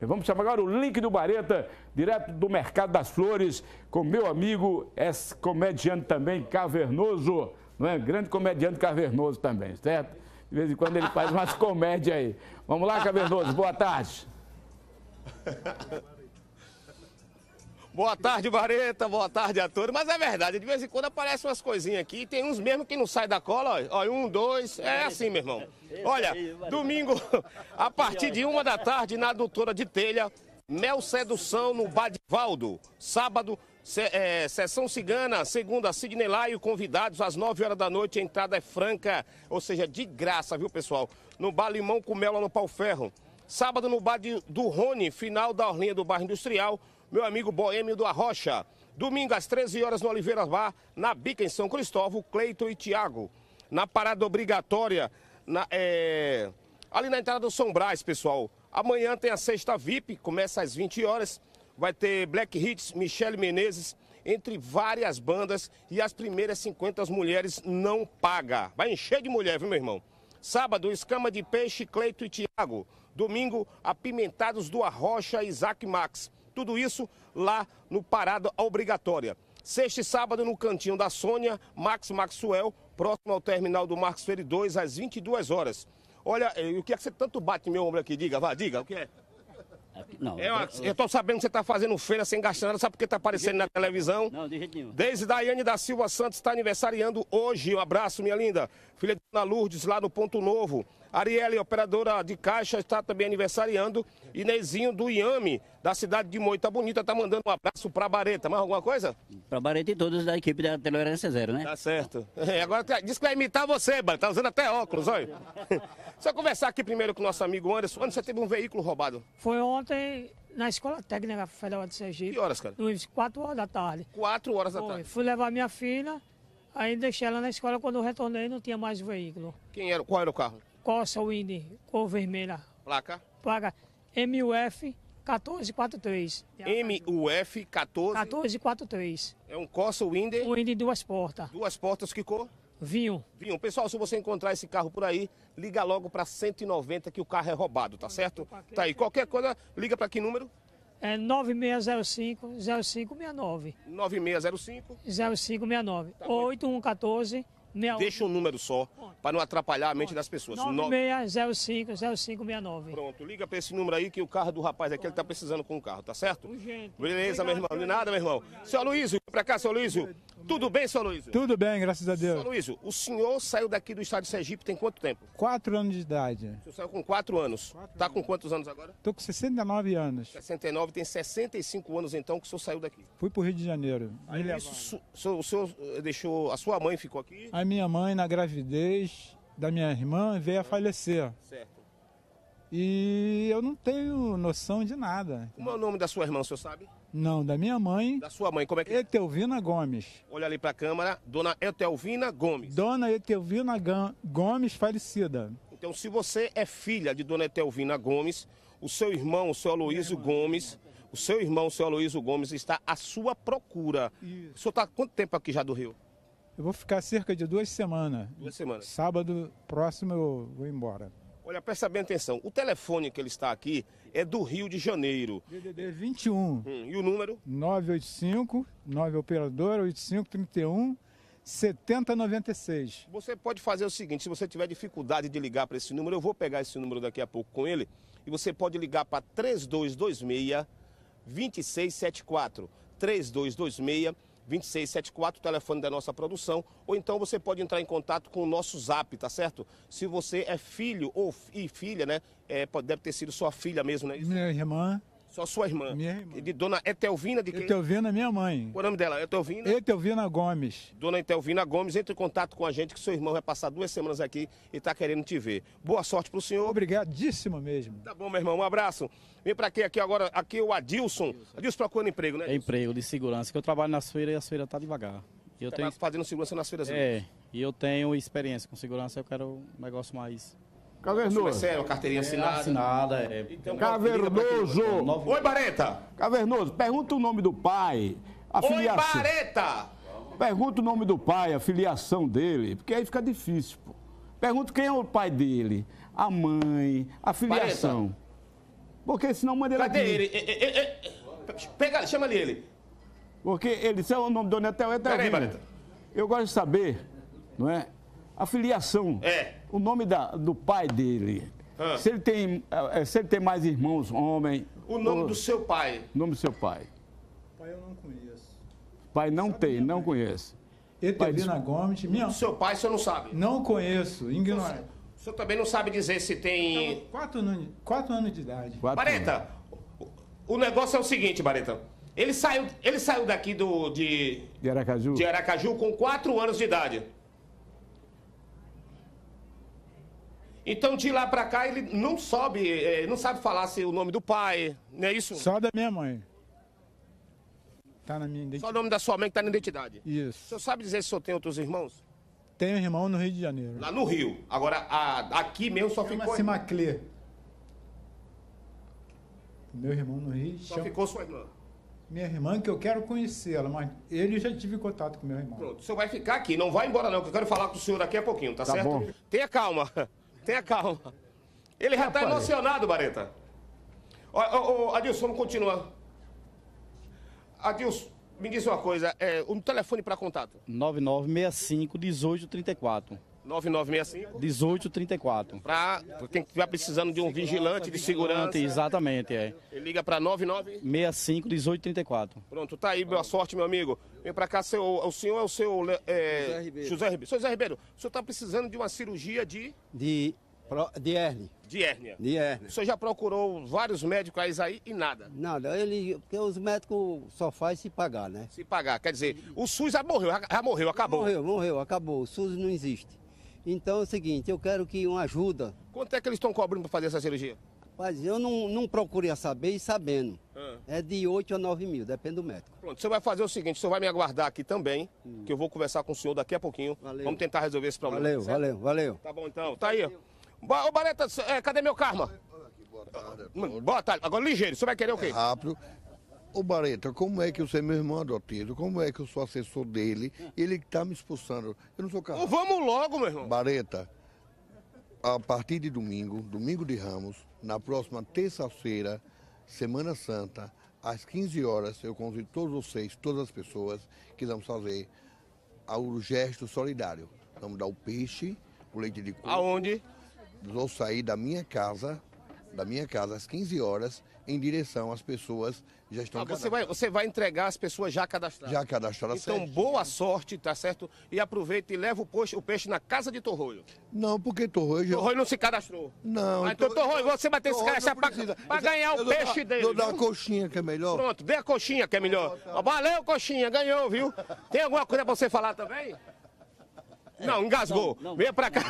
Vamos chamar agora o link do Bareta, direto do Mercado das Flores, com meu amigo, comediante também, Cavernoso, não é? Grande comediante Cavernoso também, certo? De vez em quando ele faz umas comédias aí. Vamos lá, Cavernoso, boa tarde. Boa tarde, Bareta. Boa tarde a todos. Mas é verdade, de vez em quando aparecem umas coisinhas aqui. Tem uns mesmo que não sai da cola. Olha, um, dois. É assim, meu irmão. Olha, domingo, a partir de uma da tarde, na Doutora de telha, Mel Sedução no Badivaldo. Sábado, se, é, sessão cigana, segunda, Sidney Laio, convidados às 9 horas da noite, a entrada é franca, ou seja, de graça, viu pessoal? No Bar Limão com Mel lá no Pau Ferro. Sábado no bar de, do Rony, final da Orlinha do Bairro Industrial meu amigo Boêmio do Arrocha. Domingo às 13 horas no Oliveira Bar, na Bica em São Cristóvão, Cleito e Tiago. Na parada obrigatória, na, é... ali na entrada do São Brás, pessoal. Amanhã tem a sexta VIP, começa às 20 horas. Vai ter Black Hits, Michele Menezes, entre várias bandas. E as primeiras 50 mulheres não paga. Vai encher de mulher, viu, meu irmão? Sábado, escama de peixe, Cleito e Tiago. Domingo, apimentados do Arrocha, Isaac Max. Tudo isso lá no Parada Obrigatória. Sexta e sábado no Cantinho da Sônia, Max Maxwell, próximo ao terminal do Marcos Freire 2, às 22 horas. Olha, o que é que você tanto bate no meu ombro aqui? Diga, vá, diga, o que é? é não, é eu estou sabendo que você está fazendo feira sem gastar nada, sabe porque está aparecendo na televisão? Não, de jeito nenhum. Desde Daiane da Silva Santos está aniversariando hoje. Um abraço, minha linda. Filha de Dona Lourdes, lá no Ponto Novo. Arielle, operadora de caixa, está também aniversariando. Inezinho do Iame, da cidade de Moita Bonita, está mandando um abraço para Bareta. Mais alguma coisa? Para Bareta e todos da equipe da Tolerância Zero, né? Tá certo. É, agora tá, diz que vai imitar você, Bareta. Tá usando até óculos, olha. Só conversar aqui primeiro com o nosso amigo Anderson. Anderson, você teve um veículo roubado? Foi ontem na Escola Técnica Federal de Sergipe. Que horas, cara? Luiz, 4 horas da tarde. 4 horas da Foi. tarde? Fui levar minha filha, aí deixei ela na escola. Quando eu retornei, não tinha mais o veículo. Quem era? Qual era o carro? Corsa Wind, cor vermelha. Placa? Placa MUF 1443. MUF 14? 1443. É um Corsa Wind? Wind duas portas. Duas portas, que cor? Vinho. Vinho. Pessoal, se você encontrar esse carro por aí, liga logo para 190 que o carro é roubado, tá certo? Tá aí. Qualquer coisa, liga para que número? É 9605-0569. 9605? 0569. Tá 8114 Deixa um número só, para não atrapalhar a mente das pessoas. 9605 Pronto, liga para esse número aí que o carro do rapaz aqui, ele está precisando com o carro, tá certo? Urgente. Beleza, meu irmão. De nada, meu irmão. Seu Aloysio, para cá, seu Aloysio. Tudo bem, seu Aloysio? Tudo bem, graças a Deus. Seu Aloysio, o senhor saiu daqui do estado de Sergipe tem quanto tempo? Quatro anos de idade. O senhor saiu com quatro anos. Quatro tá com quantos anos agora? Tô com 69 anos. 69, tem 65 anos então que o senhor saiu daqui. Fui pro Rio de Janeiro. Aí, isso, o senhor eh, deixou, a sua mãe ficou aqui? A minha mãe, na gravidez da minha irmã, veio a uhum. falecer. Certo. E eu não tenho noção de nada. Como é o nome da sua irmã, o senhor sabe? Não, da minha mãe. Da sua mãe, como é que é? Etelvina Gomes. Olha ali para a câmera, dona Etelvina Gomes. Dona Etelvina Gomes falecida. Então, se você é filha de dona Etelvina Gomes, o seu irmão, o seu Aloysio Gomes, o seu irmão, o seu Aloysio Gomes está à sua procura. Isso. O senhor está quanto tempo aqui já do Rio? Eu vou ficar cerca de duas semanas. Duas semanas. Sábado próximo eu vou embora. Olha, presta bem atenção. O telefone que ele está aqui é do Rio de Janeiro. DDD 21. Hum, e o número? 985, 9 operadora 8531 7096. Você pode fazer o seguinte, se você tiver dificuldade de ligar para esse número, eu vou pegar esse número daqui a pouco com ele, e você pode ligar para 3226 2674. 3226 2674, o telefone da nossa produção, ou então você pode entrar em contato com o nosso zap, tá certo? Se você é filho ou e filha, né? É, pode, deve ter sido sua filha mesmo, né? Minha irmã, só sua irmã. Minha irmã. E de dona Etelvina de quem? Etelvina, minha mãe. Qual é o nome dela? Etelvina? Etelvina Gomes. Dona Etelvina Gomes, entre em contato com a gente que seu irmão vai passar duas semanas aqui e está querendo te ver. Boa sorte para o senhor. Obrigadíssimo mesmo. Tá bom, meu irmão. Um abraço. Vem para aqui, aqui agora, aqui o Adilson. Adilson, procurando emprego, né? É Adilson? É emprego de segurança, que eu trabalho nas feiras e a feira tá devagar. Eu tá tenho... fazendo segurança nas feiras. Né? É, e eu tenho experiência com segurança, eu quero um negócio mais Cavernoso. Sério, é carteirinha é assinada. É, assinada é. Então, Cavernoso. Aqui, Oi, Bareta. Cavernoso, pergunta o nome do pai. afiliação. Oi, Bareta. Pergunta o nome do pai, a filiação dele, porque aí fica difícil, pô. Pergunta quem é o pai dele, a mãe, a filiação. Bareta. Porque senão manda ele Cadê aqui. ele? É, é, é, Pega, chama ali ele. Porque ele, se é o nome do Netel, é Peraí, Bareta. Eu gosto de saber, não é? a filiação. É. O nome da, do pai dele. Ah. Se, ele tem, eh, se ele tem mais irmãos, homem. O nome ou... do seu pai. O nome do seu pai. Pai eu não conheço. Pai não sabe tem, não conheço. Etelina Gomes. Minha... Seu pai o senhor não sabe? Não conheço, ignorante. O senhor também não sabe dizer se tem. Quatro, anos, quatro anos de idade. Quatro Bareta, o negócio é o seguinte, Bareta. Ele saiu, ele saiu daqui do, de, de, Aracaju. de Aracaju com quatro anos de idade. Então, de lá para cá, ele não sobe, é, não sabe falar se o nome do pai, não é isso? Só da minha mãe. Tá na minha identidade. Só o nome da sua mãe que tá na identidade. Isso. O senhor sabe dizer se o senhor tem outros irmãos? Tenho irmão no Rio de Janeiro. Lá no Rio. Agora, a, aqui mesmo só ficou... Chama-se Maclê. Meu irmão no Rio... Só chama... ficou sua irmã. Minha irmã, que eu quero conhecê-la, mas ele já tive contato com meu irmão. Pronto, o senhor vai ficar aqui, não vai embora não, que eu quero falar com o senhor daqui a pouquinho, tá, tá certo? Bom. Tenha calma. Tenha calma. Ele já está emocionado, Bareta. Ô, ô, ô, Adilson, vamos continuar. Adilson, me diz uma coisa. É, um telefone para contato. 9965-1834. 9965 1834. Para quem estiver precisando de um vigilante de segurança. Exatamente, é. Ele liga para 9965 1834. Pronto, tá aí, boa sorte, meu amigo. Vem para cá, seu, o senhor é o seu é, José Ribeiro. José Ribeiro. José Ribeiro, o senhor está precisando de uma cirurgia de de de hérnia. De hérnia. De hérnia. O senhor já procurou vários médicos aí e nada? Nada. Ele, porque os médicos só fazem se pagar, né? Se pagar. Quer dizer, o SUS já morreu, já morreu, acabou. Morreu, morreu, acabou. O SUS não existe. Então é o seguinte, eu quero que uma ajuda. Quanto é que eles estão cobrando para fazer essa cirurgia? Rapaz, eu não, não procurei saber e sabendo. Ah. É de 8 a 9 mil, depende do médico. Pronto, você vai fazer o seguinte, você vai me aguardar aqui também, hum. que eu vou conversar com o senhor daqui a pouquinho. Valeu. Vamos tentar resolver esse problema. Valeu, tá certo? valeu, valeu. Tá bom então, tá aí. Ô Baleta, é, cadê meu karma? Boa tarde. É hum, boa tarde. Agora ligeiro, você vai querer o quê? É rápido. Ô Bareta, como é que eu sou é meu irmão adotivo? Como é que eu sou assessor dele? Ele que tá me expulsando. Eu não sou casado. Vamos logo, meu irmão. Bareta, a partir de domingo, domingo de Ramos, na próxima terça-feira, Semana Santa, às 15 horas, eu convido todos vocês, todas as pessoas, que vamos fazer o gesto solidário. Vamos dar o peixe, o leite de coco. Aonde? Vou sair da minha casa, da minha casa às 15 horas em direção às pessoas já estão ah, você vai Você vai entregar as pessoas já cadastradas? Já cadastradas. Então, certo. boa sorte, tá certo? E aproveita e leva o, peixe o peixe na casa de Torroio. Não, porque Torroio... Já... Torroio não se cadastrou. Não. Ah, então, Torroio, você vai ter que se cadastrar para ganhar o peixe dele. Eu dou coxinha que é melhor. Pronto, dê a coxinha que é melhor. Valeu, coxinha, ganhou, viu? Tem alguma coisa para você falar também? Não, é, engasgou. Não, não. Venha pra cá.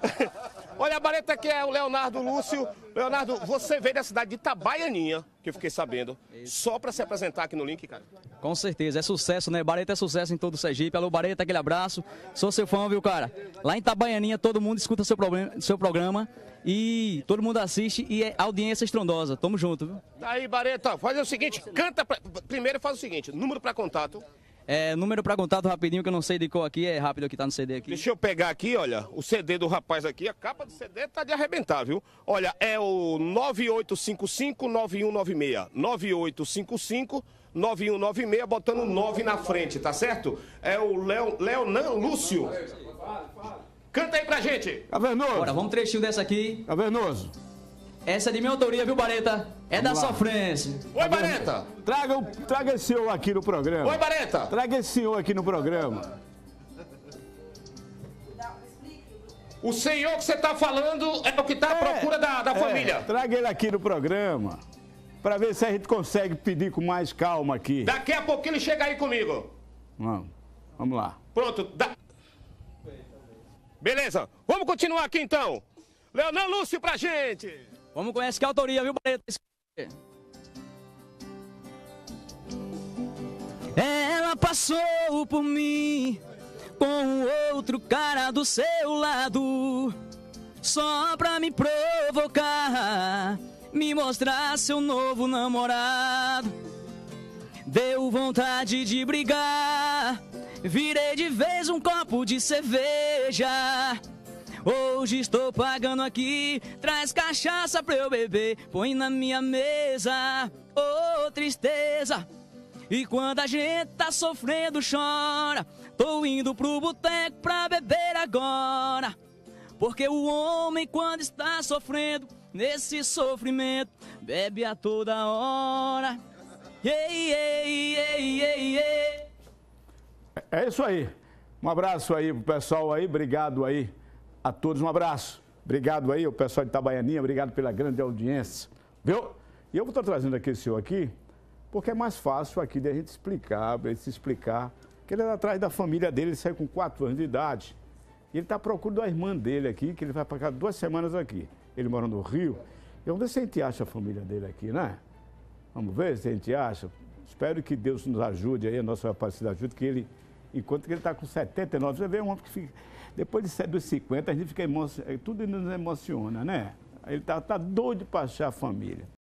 Olha, a bareta aqui é o Leonardo Lúcio. Leonardo, você veio da cidade de Itabaianinha, que eu fiquei sabendo, só para se apresentar aqui no link, cara. Com certeza, é sucesso, né? Bareta é sucesso em todo o Sergipe. Alô, Bareta, aquele abraço. Sou seu fã, viu, cara? Lá em Itabaianinha, todo mundo escuta seu, problema, seu programa e todo mundo assiste e é audiência estrondosa. Tamo junto, viu? Aí, Bareta, faz o seguinte, canta... Pra... Primeiro faz o seguinte, número para contato... É, número para contato rapidinho, que eu não sei de qual aqui, é rápido que tá no CD aqui. Deixa eu pegar aqui, olha, o CD do rapaz aqui, a capa do CD tá de arrebentar, viu? Olha, é o 9855-9196. 9855 9196, botando 9 na frente, tá certo? É o Leon, Leonan Lúcio. Canta aí pra gente. Cavernoso. Bora, vamos um trechinho dessa aqui. Cavernoso. Essa é de minha autoria, viu, Bareta? É Vamos da sua sofrência. Oi, Bareta! Traga, traga esse senhor aqui no programa. Oi, Bareta! Traga esse senhor aqui no programa. O senhor que você está falando é o que está à é, procura da, da é, família. Traga ele aqui no programa para ver se a gente consegue pedir com mais calma aqui. Daqui a pouquinho ele chega aí comigo. Vamos. Vamos lá. Pronto. Da... Beleza. Vamos continuar aqui então. Leonel Lúcio pra gente. Vamos conhecer que é a autoria, viu, Bareta? Ela passou por mim com outro cara do seu lado, só pra me provocar, me mostrar seu novo namorado. Deu vontade de brigar, virei de vez um copo de cerveja. Hoje estou pagando aqui, traz cachaça pra eu beber, põe na minha mesa, ô oh, tristeza. E quando a gente tá sofrendo, chora. Tô indo pro boteco pra beber agora. Porque o homem, quando está sofrendo, nesse sofrimento, bebe a toda hora. Ei, ei, ei, ei, ei. É, é isso aí. Um abraço aí pro pessoal aí, obrigado aí a todos um abraço. Obrigado aí o pessoal de Itabaianinha, obrigado pela grande audiência. Viu? E eu vou estar trazendo aqui esse senhor aqui, porque é mais fácil aqui de a gente explicar, para ele se explicar, que ele era é atrás da família dele, ele saiu com 4 anos de idade. E ele está procurando a irmã dele aqui, que ele vai ficar duas semanas aqui. Ele mora no Rio. E vamos ver se a gente acha a família dele aqui, né? Vamos ver se a gente acha. Espero que Deus nos ajude aí, a nossa capacidade ajude, que ele, enquanto que ele está com 79, você vê um homem que fica depois de, dos 50, a gente fica emocionado, tudo nos emociona, né? Ele está tá doido para achar a família.